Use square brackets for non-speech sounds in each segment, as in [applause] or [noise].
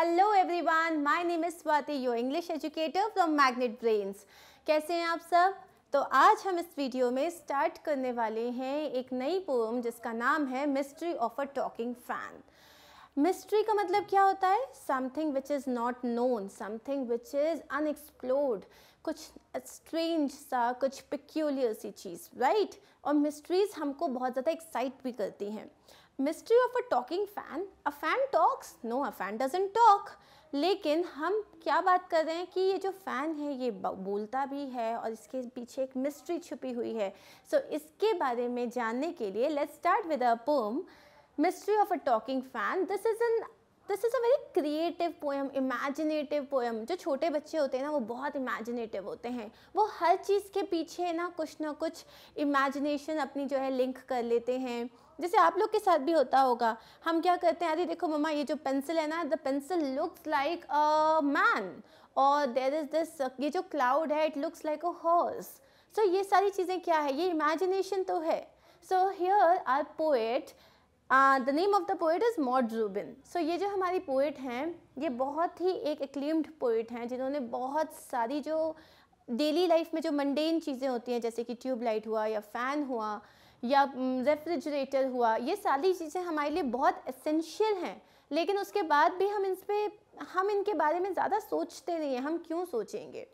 Hello everyone my name is Swati your English educator from Magnet Brains कैसे हैं आप सब तो आज हम इस वीडियो में स्टार्ट करने वाले हैं एक नई पोम जिसका नाम है mystery of a talking fan mystery का मतलब क्या होता है something which is not known something which is unexplored कुछ स्ट्रेंज सा कुछ पिक्यूलियर सी चीज़ राइट right? और मिस्ट्रीज़ हमको बहुत ज़्यादा एक्साइट भी करती हैं mystery of a talking fan a fan talks no a fan doesn't talk लेकिन हम क्या बात कर रहे हैं कि ये जो फ़ैन है ये बोलता भी है और इसके पीछे एक मिस्ट्री छुपी हुई है सो so, इसके बारे में जानने के लिए let's start with a poem mystery of a talking fan this is an this is a very creative poem imaginative poem जो छोटे बच्चे होते हैं ना वो बहुत इमेजिनेटिव होते हैं वो हर चीज़ के पीछे ना कुछ ना कुछ इमेजिनेशन अपनी जो है लिंक कर लेते हैं जैसे आप लोग के साथ भी होता होगा हम क्या करते हैं अरे देखो मम्मा ये जो पेंसिल है ना the pencil looks like a man और देर इज़ दिस ये जो क्लाउड है it looks like a horse so ये सारी चीज़ें क्या है ये इमेजिनेशन तो है so here are poet the name of the poet is Maud Rubin so ये जो हमारी पोइट हैं ये बहुत ही एक एक्लेम्ड पोइट हैं जिन्होंने बहुत सारी जो डेली लाइफ में जो मंडेन चीज़ें होती हैं जैसे कि ट्यूबलाइट हुआ या फ़ैन हुआ या रेफ्रिजरेटर mm, हुआ ये सारी चीज़ें हमारे लिए बहुत एसेंशियल हैं लेकिन उसके बाद भी हम इस पर हम इनके बारे में ज़्यादा सोचते नहीं हैं हम क्यों सोचेंगे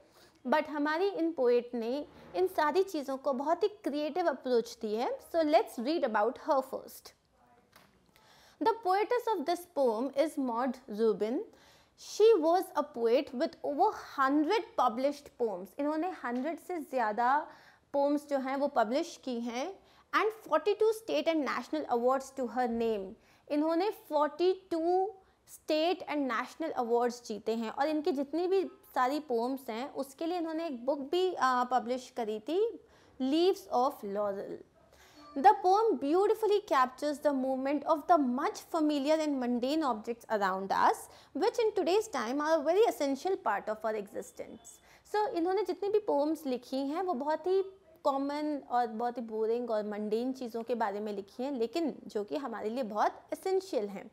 बट हमारी इन पोएट ने इन सारी चीज़ों को बहुत ही क्रिएटिव अप्रोच दी है so let's read about her first the poetess of this poem is Maud Zubin. She was a poet with over hundred publish poems इन्होंने हंड्रेड से ज़्यादा पोम्स जो हैं वो पब्लिश की हैं and forty two state and national awards to her name इन्होंने forty two state and national awards जीते हैं और इनकी जितनी भी सारी पोम्स हैं उसके लिए इन्होंने एक बुक भी पब्लिश करी थी Leaves of Laurel The poem beautifully captures the movement of the much familiar and mundane objects around us, which in today's time are a very essential part of our existence. So, इन्होंने जितनी भी poems लिखी हैं वो बहुत ही common और बहुत ही boring और मंडेन चीज़ों के बारे में लिखी हैं लेकिन जो कि हमारे लिए बहुत एसेंशियल हैं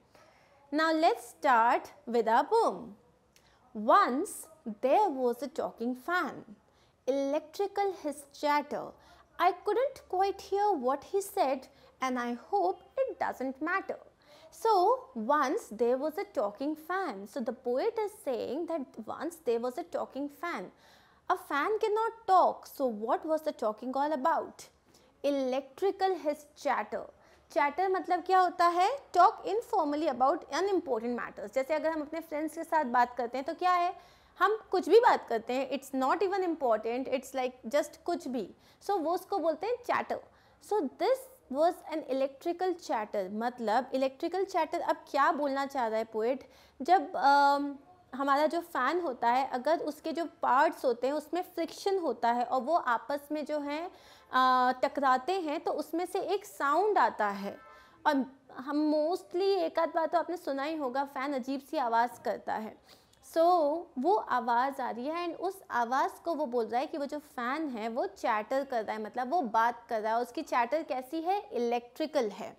now let's start with a poem once there was a talking fan electrical his chatter I couldn't quite hear what he said and I hope it doesn't matter. So once there was a talking fan. So the poet is saying that once there was a talking fan. A fan cannot talk. So what was the talking all about? Electrical his chatter. Chatter मतलब क्या होता है talk informally about unimportant matters जैसे अगर हम अपने friends के साथ बात करते हैं तो क्या है हम कुछ भी बात करते हैं it's not even important it's like just कुछ भी सो so, वो उसको बोलते हैं chatter so this was an electrical chatter मतलब इलेक्ट्रिकल चैटर अब क्या बोलना चाह रहा है पोइट जब uh, हमारा जो फ़ैन होता है अगर उसके जो पार्ट्स होते हैं उसमें फ्रिक्शन होता है और वो आपस में जो है टकराते हैं तो उसमें से एक साउंड आता है और हम मोस्टली एक आध बात तो आपने सुना ही होगा फ़ैन अजीब सी आवाज़ करता है सो so, वो आवाज़ आ रही है एंड उस आवाज़ को वो बोल रहा है कि वो जो फ़ैन है वो चैटर कर रहा है मतलब वो बात कर रहा है उसकी चैटर कैसी है इलेक्ट्रिकल है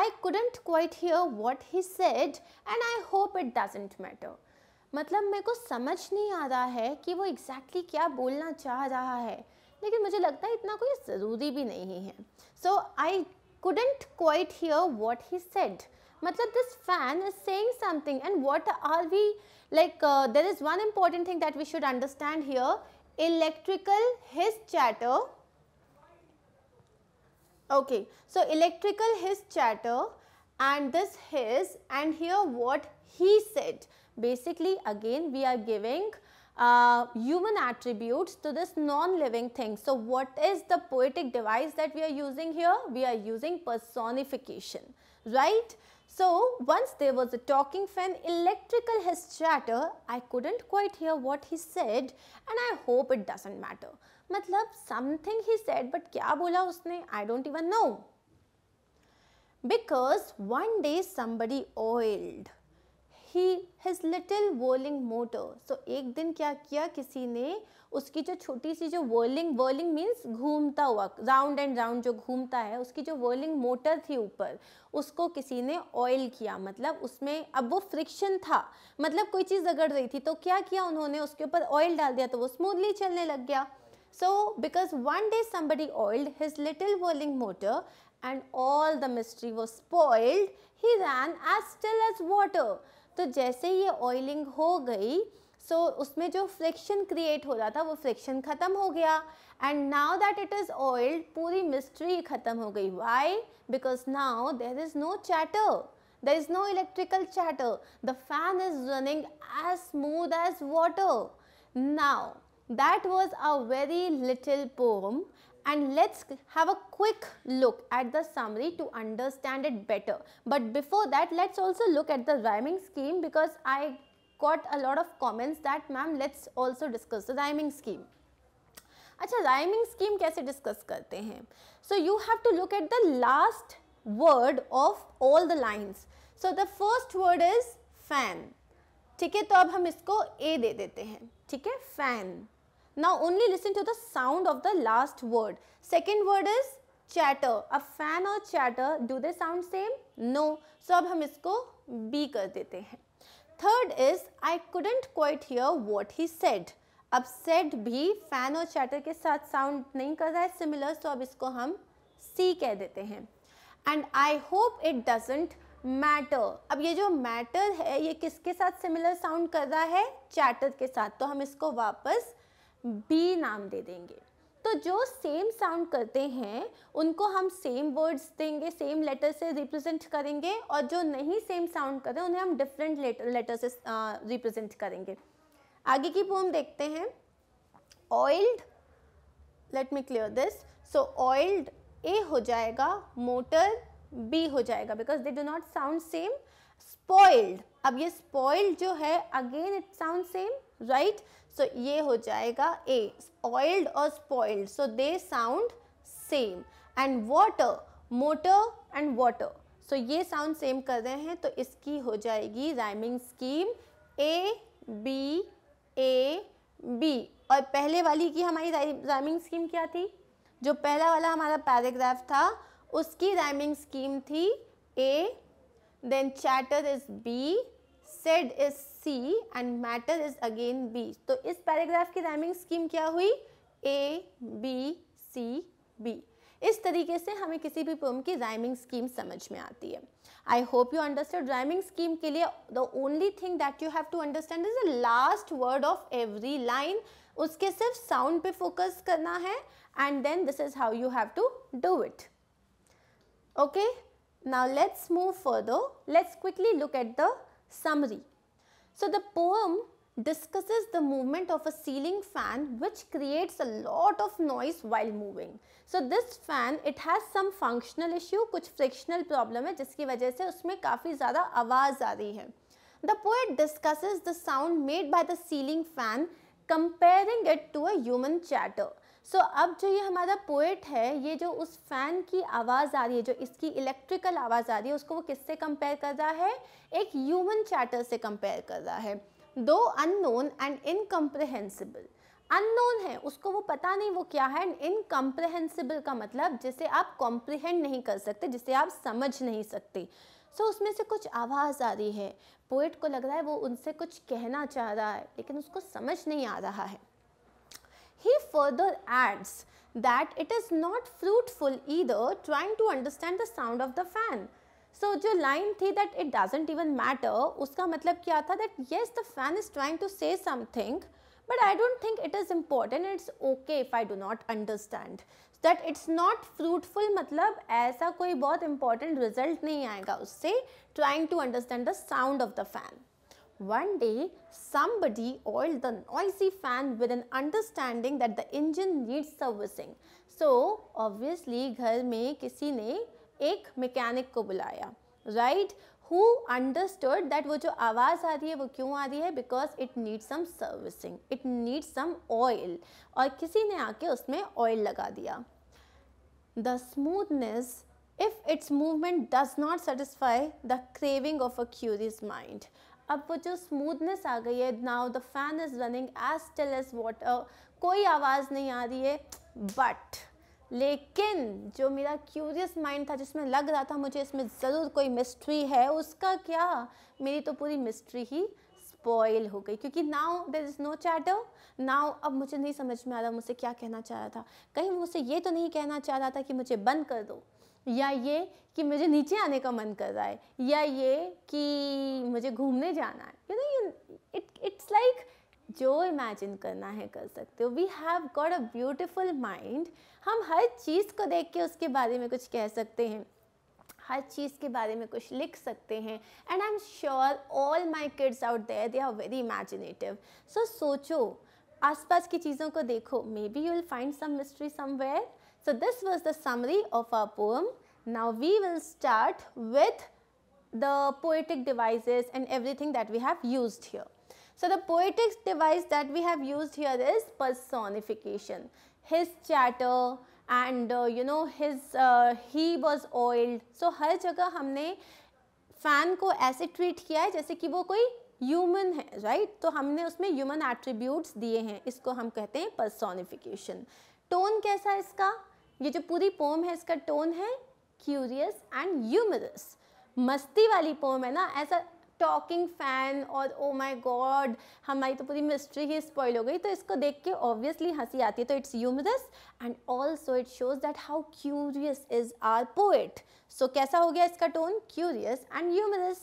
I couldn't quite hear what he said and I hope it doesn't matter मतलब मेरे को समझ नहीं आ रहा है कि वो एग्जैक्टली exactly क्या बोलना चाह रहा है लेकिन मुझे लगता है इतना कोई ज़रूरी भी नहीं है so I couldn't quite hear what he said मतलब this fan is saying something and what are we like uh, there is one important thing that we should understand here electrical his chatter okay so electrical his chatter and this his and here what he said basically again we are giving uh, human attributes to this non-living thing. So, what is the poetic device that we are using here? We are using personification, right? So once there was a talking fan electrical his chatter, I couldn't quite hear what he said and I hope it doesn't matter. मतलब something he said but क्या बोला उसने I don't even know. Because one day somebody oiled. He his little whirling motor so एक दिन क्या किया किसी ने उसकी जो छोटी सी जो वर्लिंग वर्लिंग मीन्स घूमता हुआ राउंड एंड राउंड जो घूमता है उसकी जो वर्लिंग मोटर थी ऊपर उसको किसी ने ऑयल किया मतलब उसमें अब वो फ्रिक्शन था मतलब कोई चीज़ रगड़ रही थी तो क्या किया उन्होंने उसके ऊपर ऑयल डाल दिया तो वो स्मूथली चलने लग गया so because one day somebody oiled his little whirling motor and all the mystery was spoiled, he ran as still as water. तो जैसे ये ऑयलिंग हो गई सो so उसमें जो फ्रिक्शन क्रिएट हो रहा था वो फ्रिक्शन ख़त्म हो गया and now that it is oiled पूरी मिस्ट्री ख़त्म हो गई why because now there is no chatter there is no electrical chatter the fan is running as smooth as water now that was a very little poem and let's have a quick look at the summary to understand it better. But before that, let's also look at the rhyming scheme because I got a lot of comments that ma'am let's also discuss the rhyming scheme. अच्छा rhyming scheme कैसे discuss करते हैं So you have to look at the last word of all the lines. So the first word is fan. ठीक है तो अब हम इसको ए दे देते हैं ठीक है Now only listen to the sound of the last word. Second word is chatter अब फैन और chatter do they sound same no so अब हम इसको बी कर देते हैं third is I couldn't quite hear what he said अब said भी फैन और चैटर के साथ साउंड नहीं कर रहा है सिमिलर सो अब इसको हम सी कह देते हैं and I hope it doesn't matter अब ये जो मैटर है ये किसके साथ सिमिलर साउंड कर रहा है चैटर के साथ तो हम इसको वापस बी नाम दे देंगे तो जो सेम साउंड करते हैं उनको हम सेम वर्ड्स देंगे सेम लेटर से रिप्रेजेंट करेंगे और जो नहीं सेम साउंड कर रहे उन्हें हम डिफरेंट लेटर लेटर से रिप्रेजेंट करेंगे आगे की पोम देखते हैं oiled let me clear this so oiled A हो जाएगा मोटर बी हो जाएगा because they do not sound same spoiled अब ये स्पॉइल्ड जो है again it sound same right so so, ये हो जाएगा ए ऑयल्ड और spoiled so they sound same and water motor and water so ये साउंड सेम कर रहे हैं तो इसकी हो जाएगी rhyming scheme A B A B और पहले वाली की हमारी राइमिंग स्कीम क्या थी जो पहला वाला हमारा पैराग्राफ था उसकी राइमिंग स्कीम थी A then chatter is B said is C and matter is again B तो इस पैराग्राफ की राइमिंग स्कीम क्या हुई ए बी सी बी इस तरीके से हमें किसी भी पोम की राइमिंग स्कीम समझ में आती है I hope you understand rhyming scheme के लिए the only thing that you have to understand is the last word of every line उसके सिर्फ साउंड पे फोकस करना है and then this is how you have to do it okay now let's move further let's quickly look at the Summary So, the poem discusses the movement of a ceiling fan which creates a lot of noise while moving. So this fan it has some functional issue, कुछ frictional problem है जिसकी वजह से उसमें काफ़ी ज़्यादा आवाज़ आ रही है The poet discusses the sound made by the ceiling fan comparing it to a human chatter. So so, अब जो ये हमारा पोएट है ये जो उस फ़ैन की आवाज़ आ रही है जो इसकी इलेक्ट्रिकल आवाज़ आ रही है उसको वो किससे कंपेयर कर रहा है एक ह्यूमन चैटर से कंपेयर कर रहा है दो अननोन एंड इनकम्प्रहेंसिबल अननोन है उसको वो पता नहीं वो क्या है एंड इनकम्प्रहेंसिबल का मतलब जिसे आप कॉम्प्रिहेंड नहीं कर सकते जिसे आप समझ नहीं सकते सो so, उसमें से कुछ आवाज़ आ रही है पोइट को लग रहा है वो उनसे कुछ कहना चाह रहा है लेकिन उसको समझ नहीं आ रहा है He further adds that it is not fruitful either trying to understand the sound of the fan. So जो line थी that it doesn't even matter उसका मतलब क्या था that yes the fan is trying to say something but I don't think it is important it's okay if I do not understand. That it's not fruitful मतलब ऐसा कोई बहुत important result नहीं आएगा उससे trying to understand the sound of the fan. One day, somebody oiled the noisy fan with an understanding that the engine needs servicing. So, obviously, ghar mein kisi ne ek mechanic ko bulaya right who understood that wo jo awaaz aa rahi hai wo kyun aa rahi hai because it needs some servicing it needs some oil aur kisi ne aake usme oil laga diya the smoothness if its movement does not satisfy the craving of a curious mind अब वो जो smoothness आ गई है now the fan is running as tail as water कोई आवाज़ नहीं आ रही है बट लेकिन जो मेरा क्यूरियस माइंड था जिसमें लग रहा था मुझे इसमें ज़रूर कोई मिस्ट्री है उसका क्या मेरी तो पूरी मिस्ट्री ही स्पॉयल हो गई क्योंकि now there is no chatter now अब मुझे नहीं समझ में आ रहा मुझसे क्या कहना चाह रहा था कहीं मुझसे ये तो नहीं कहना चाह रहा था कि मुझे बंद कर दो या ये कि मुझे नीचे आने का मन कर रहा है या ये कि मुझे घूमने जाना है you know you it it's like जो इमेजिन करना है कर सकते हो we have got a beautiful mind हम हर चीज़ को देख के उसके बारे में कुछ कह सकते हैं हर चीज़ के बारे में कुछ लिख सकते हैं and I am sure all my kids out there they are very imaginative so सोचो आसपास की चीज़ों को देखो may be you will find some mystery somewhere So this was the summary of our poem. Now we will start with the poetic devices and everything that we have used here. So the poetic device that we have used here is personification. His chatter and uh, you know his uh, he was oiled. So har jagah humne fan ko aise treat kiya hai jaise ki wo koi human है right right? तो हमने उसमें human attributes दिए हैं इसको हम कहते हैं पर्सोनिफिकेशन टोन कैसा है इसका ये जो पूरी पोम है इसका टोन है क्यूरियस एंड यूमरस मस्ती वाली पोम है ना ऐसा टॉकिंग फैन और ओ माय गॉड हमारी तो पूरी मिस्ट्री ही स्पॉइल हो गई तो इसको देख के ऑब्वियसली हंसी आती है तो it's humorous and also it shows that how curious is our poet so कैसा हो गया इसका tone curious and humorous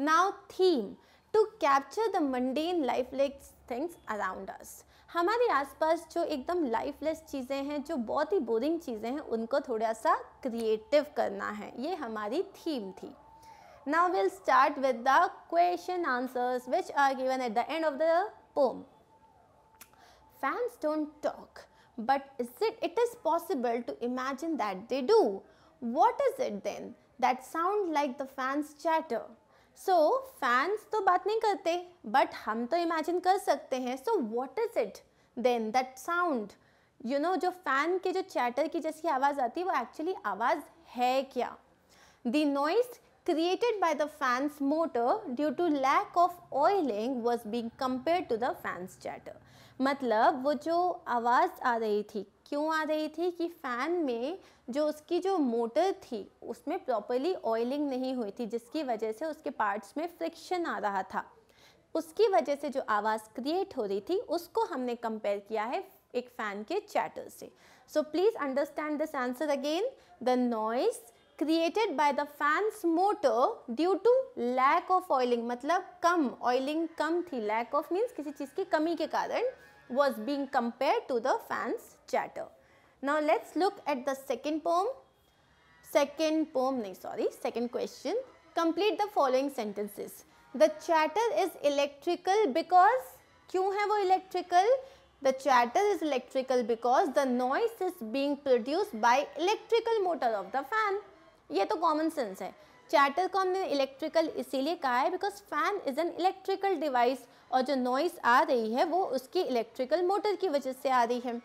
now theme to capture the mundane life like things around us हमारे आसपास जो एकदम लाइफलेस चीज़ें हैं जो बहुत ही बोरिंग चीज़ें हैं उनको थोड़ा सा क्रिएटिव करना है ये हमारी थीम थी now will start with the question answers which are given at the end of the poem fans don't talk but is it it is possible to imagine that they do what is it then that sound like the fans chatter so fans तो बात नहीं करते but हम तो imagine कर सकते हैं so what is it then that sound you know जो फैन के जो चैटर की जैसी आवाज़ आती है वो एक्चुअली आवाज़ है क्या the noise created by the fans motor due to lack of oiling was being compared to the fans chatter मतलब वो जो आवाज़ आ रही थी क्यों आ रही थी कि फ़ैन में जो उसकी जो मोटर थी उसमें प्रॉपरली ऑयलिंग नहीं हुई थी जिसकी वजह से उसके पार्ट्स में फ्रिक्शन आ रहा था उसकी वजह से जो आवाज़ क्रिएट हो रही थी उसको हमने कंपेयर किया है एक फ़ैन के चैटर से so please understand this answer again the noise created by the fans motor due to lack of oiling मतलब कम ऑयलिंग कम थी लैक ऑफ मीन्स किसी चीज़ की कमी के कारण was being compared to the fan's chatter. Now let's look at the second poem. Second poem, no, sorry, second question. Complete the following sentences. The chatter is electrical because क्यों है वो electrical? The chatter is electrical because the noise is being produced by electrical motor of the fan. ये तो common sense है. Chatter को हमने electrical इसीलिए कहा है because fan is an electrical device. और जो नॉइस आ रही है वो उसकी इलेक्ट्रिकल मोटर की वजह से आ रही है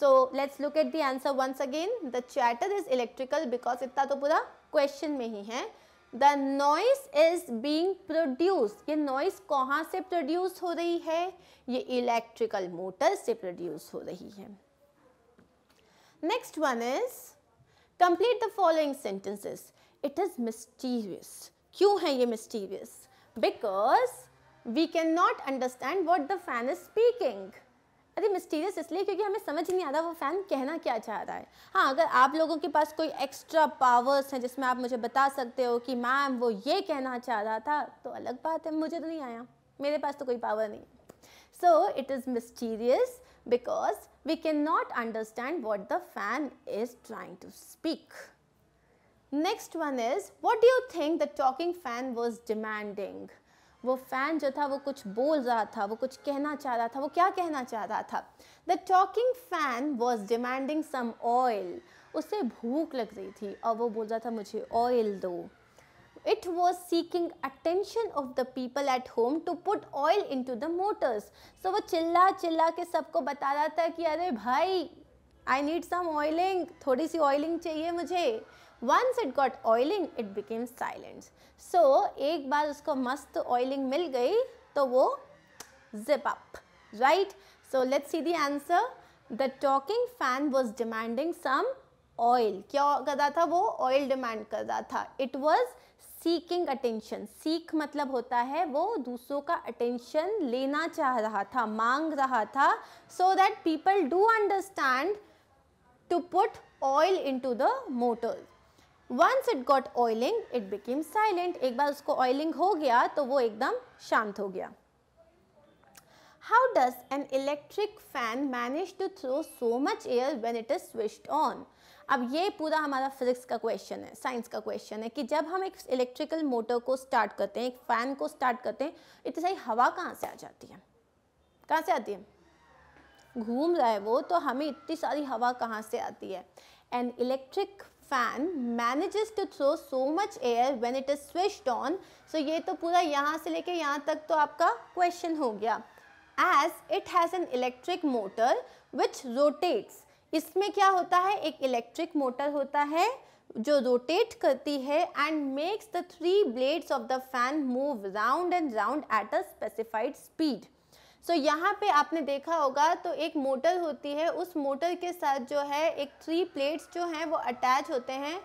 so let's look at the answer once again the chatter is electrical because इतना तो पूरा क्वेश्चन में ही है the noise is being produce ये नॉइस कहाँ से प्रोड्यूस हो रही है ये इलेक्ट्रिकल मोटर से प्रोड्यूस हो रही है next one is complete the following sentences it is mysterious क्यों है ये mysterious because we can not understand what the fan is speaking अरे मिस्टीरियस इसलिए क्योंकि हमें समझ नहीं आता वो फ़ैन कहना क्या चाह रहा है हाँ अगर आप लोगों के पास कोई एक्स्ट्रा पावर्स हैं जिसमें आप मुझे बता सकते हो कि मैम वो ये कहना चाह रहा था तो अलग बात है मुझे तो नहीं आया मेरे पास तो कोई पावर नहीं so it is mysterious because we can not understand what the fan is trying to speak next one is what do you think the talking fan was demanding वो फ़ैन जो था वो कुछ बोल रहा था वो कुछ कहना चाह रहा था वो क्या कहना चाह रहा था the talking fan was demanding some oil उसे भूख लग रही थी और वो बोल रहा था मुझे ऑयल दो it was seeking attention of the people at home to put oil in to the motors so वो चिल्ला चिल्ला के सबको बता रहा था कि अरे भाई आई नीड सम ऑयलिंग थोड़ी सी ऑयलिंग चाहिए मुझे once it got oiling it became silent so एक बार उसको मस्त ऑयलिंग मिल गई तो वो zip up right so let see the answer the talking fan was demanding some oil क्या कर रहा था वो ऑयल डिमांड कर रहा था इट वॉज सीकिंग अटेंशन सीख मतलब होता है वो दूसरों का अटेंशन लेना चाह रहा था मांग रहा था so that people do understand to put oil in to the motors once it got oiling it became silent एक बार उसको ऑयलिंग हो गया तो वो एकदम शांत हो गया how does an electric fan manage to throw so much air when it is switched on अब ये पूरा हमारा फिजिक्स का क्वेश्चन है साइंस का क्वेश्चन है कि जब हम एक इलेक्ट्रिकल मोटर को स्टार्ट करते हैं एक फैन को स्टार्ट करते हैं इतनी सारी हवा कहाँ से आ जाती है कहाँ से आती है घूम रहा है वो तो हमें इतनी सारी हवा कहाँ से आती है an electric fan manages to throw so much air when it is switched on so ये तो पूरा यहाँ से लेके यहाँ तक तो आपका क्वेश्चन हो गया as it has an electric motor which rotates इसमें क्या होता है एक इलेक्ट्रिक मोटर होता है जो रोटेट करती है and makes the three blades of the fan move round and round at a specified speed so so, यहाँ पे आपने देखा होगा तो एक मोटर होती है उस मोटर के साथ जो है एक थ्री प्लेट्स जो हैं वो अटैच होते हैं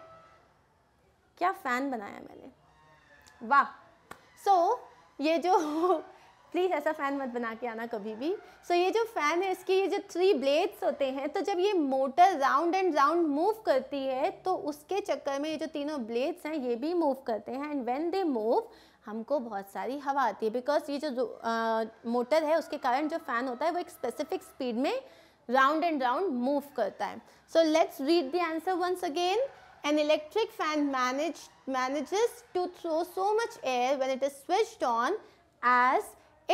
क्या फ़ैन बनाया मैंने वाह सो so, ये जो प्लीज़ [laughs] ऐसा फ़ैन मत बना के आना कभी भी सो so, ये जो फ़ैन है इसकी ये जो थ्री ब्लेड्स होते हैं तो जब ये motor round and round move करती है तो उसके चक्कर में ये जो तीनों ब्लेड्स हैं ये भी मूव करते हैं एंड व्हेन दे मूव हमको बहुत सारी हवा आती है बिकॉज ये जो मोटर है उसके कारण जो फैन होता है वो एक स्पेसिफिक स्पीड में राउंड एंड राउंड मूव करता है so let's read the answer once again an electric fan manage manages to throw so much air when it is switched on as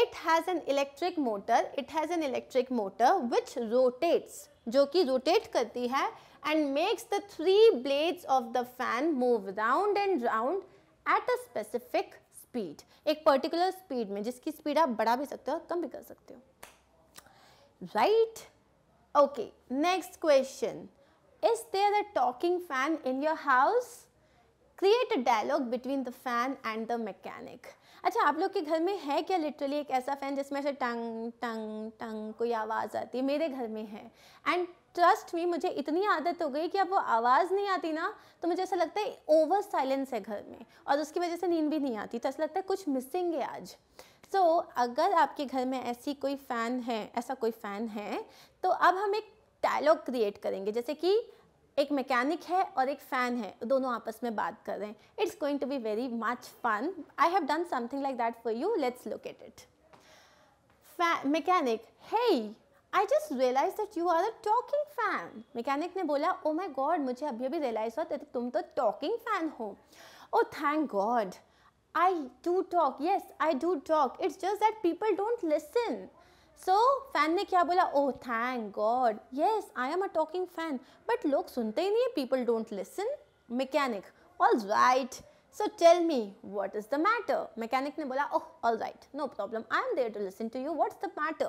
it has an electric motor it has an electric motor which rotates जो कि rotate करती है and makes the three blades of the fan move round and round at a specific speed एक particular speed में जिसकी speed आप बढ़ा भी सकते हो और कम भी कर सकते हो right okay next question is there a talking fan in your house create a dialogue between the fan and the mechanic अच्छा आप लोग के घर में है क्या लिटरली एक ऐसा फ़ैन जिसमें से टंग टंग टंग कोई आवाज़ आती है मेरे घर में है एंड ट्रस्ट में मुझे इतनी आदत हो गई कि अब वो आवाज़ नहीं आती ना तो मुझे ऐसा लगता है ओवर साइलेंस है घर में और उसकी वजह से नींद भी नहीं आती तो ऐसा लगता है कुछ मिसिंग है आज सो so, अगर आपके घर में ऐसी कोई फ़ैन है ऐसा कोई फ़ैन है तो अब हम एक डायलॉग क्रिएट करेंगे जैसे कि एक मैकेनिक है और एक फ़ैन है दोनों आपस में बात कर रहे हैं it's going to be very much fun I have done something like that for you let's look at it mechanic hey I just realize that you are a talking fan mechanic ने बोला ओ माई God मुझे अभी अभी realise हुआ तुम तो talking fan हो oh thank god I do talk yes I do talk it's just that people don't listen so so, fan ने क्या बोला oh thank god yes I am a talking fan but लोग सुनते ही नहीं है people don't listen mechanic all right so tell me what is the matter mechanic ने बोला oh all right no problem I am there to listen to you is the matter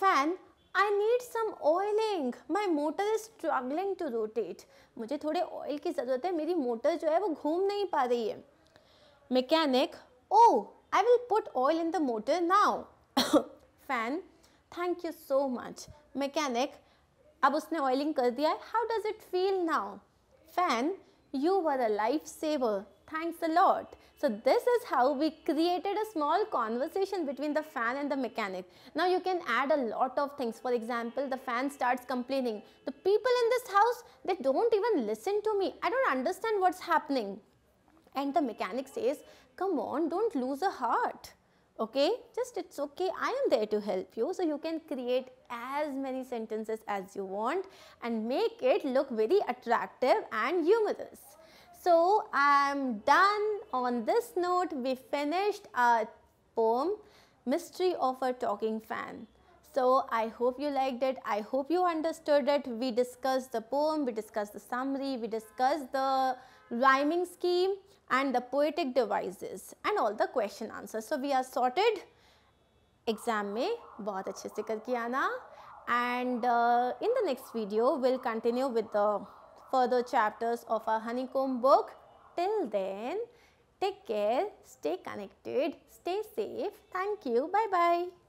fan I need some oiling my motor is struggling to rotate मुझे थोड़े oil की ज़रूरत है मेरी motor जो है वो घूम नहीं पा रही है mechanic oh I will put oil in the motor now fan thank you so much mechanic अब usne oiling kar diya. How does it feel now? Fan, you were were lifesaver. thanks a lot. So this is how we created a small conversation between the fan and the mechanic. Now you can add a lot of things. For example, the fan starts complaining. The people in this house, they don't even listen to me. I don't understand what's happening. And the mechanic says, come on, don't lose a heart okay just it's okay i am there to help you so you can create as many sentences as you want and make it look very attractive and humorous so i am done on this note we finished our poem mystery of a talking fan so I hope you liked it. I hope you understood it. We discussed the poem, we discussed the summary, we discussed the rhyming scheme and the poetic devices and all the question answers. So, we are sorted exam me, बहुत अच्छे से करके आना and uh, in the next video we will continue with the further chapters of our honeycomb book. Till then take care, stay connected, stay safe. Thank you. Bye-bye.